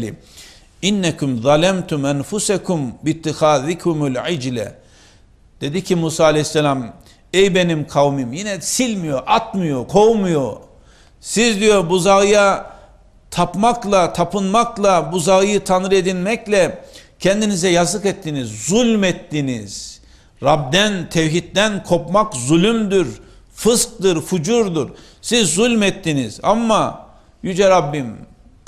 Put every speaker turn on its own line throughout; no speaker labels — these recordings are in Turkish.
Kerim. İnnekum zalemtum enfusekum bittihadikumul icle. Dedi ki Musa aleyhisselam ey benim kavmim yine silmiyor, atmıyor, kovmuyor. Siz diyor buzağa tapmakla, tapınmakla, buzağı tanrı edinmekle kendinize yazık ettiniz, zulmettiniz. Rab'den, tevhidden kopmak zulümdür, fısktır, fucurdur. Siz zulmettiniz ama Yüce Rabbim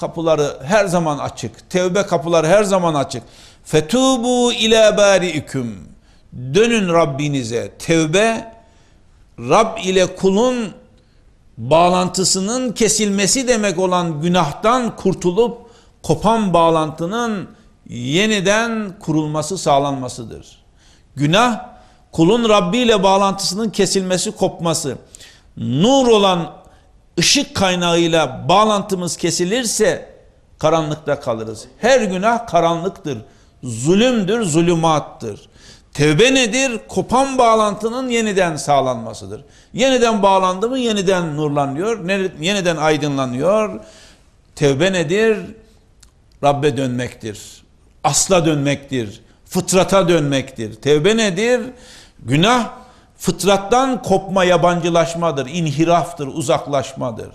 kapıları her zaman açık. Tevbe kapıları her zaman açık. Fetubu ila bariikum. Dönün Rabbinize. Tevbe Rab ile kulun bağlantısının kesilmesi demek olan günahtan kurtulup kopan bağlantının yeniden kurulması sağlanmasıdır. Günah kulun Rabbi ile bağlantısının kesilmesi kopması. Nur olan ışık kaynağıyla bağlantımız kesilirse karanlıkta kalırız. Her günah karanlıktır. Zulümdür, zulümattır. Tevbe nedir? Kopan bağlantının yeniden sağlanmasıdır. Yeniden bağlandı mı yeniden nurlanıyor, yeniden aydınlanıyor. Tevbe nedir? Rabbe dönmektir. Asla dönmektir. Fıtrata dönmektir. Tevbe nedir? Günah Fıtrattan kopma yabancılaşmadır, inhiraftır, uzaklaşmadır.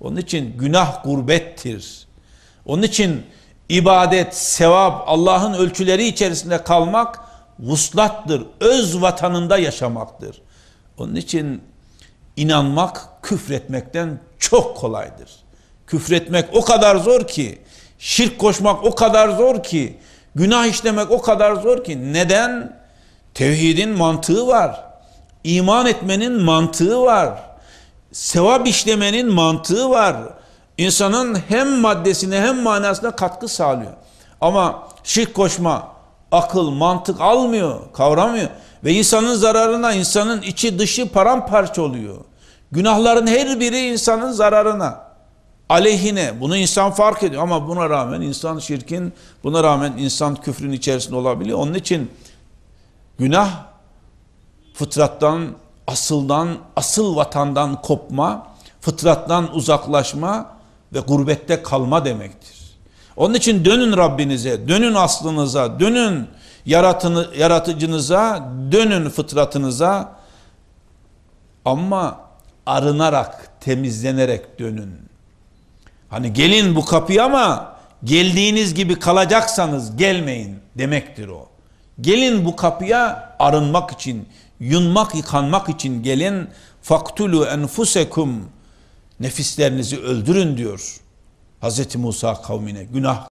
Onun için günah gurbettir. Onun için ibadet, sevap, Allah'ın ölçüleri içerisinde kalmak vuslattır. Öz vatanında yaşamaktır. Onun için inanmak küfretmekten çok kolaydır. Küfretmek o kadar zor ki, şirk koşmak o kadar zor ki, günah işlemek o kadar zor ki. Neden? Tevhidin mantığı var. İman etmenin mantığı var. Sevap işlemenin mantığı var. İnsanın hem maddesine hem manasına katkı sağlıyor. Ama şirk koşma akıl, mantık almıyor, kavramıyor. Ve insanın zararına, insanın içi dışı paramparça oluyor. Günahların her biri insanın zararına, aleyhine. Bunu insan fark ediyor ama buna rağmen insan şirkin, buna rağmen insan küfrün içerisinde olabiliyor. Onun için günah fıtrattan, asıldan, asıl vatandan kopma, fıtrattan uzaklaşma ve gurbette kalma demektir. Onun için dönün Rabbinize, dönün aslınıza, dönün yaratını, yaratıcınıza, dönün fıtratınıza ama arınarak, temizlenerek dönün. Hani gelin bu kapıya ama geldiğiniz gibi kalacaksanız gelmeyin demektir o. Gelin bu kapıya arınmak için, yunmak yıkanmak için gelin faktulu enfusekum nefislerinizi öldürün diyor Hazreti Musa kavmine günah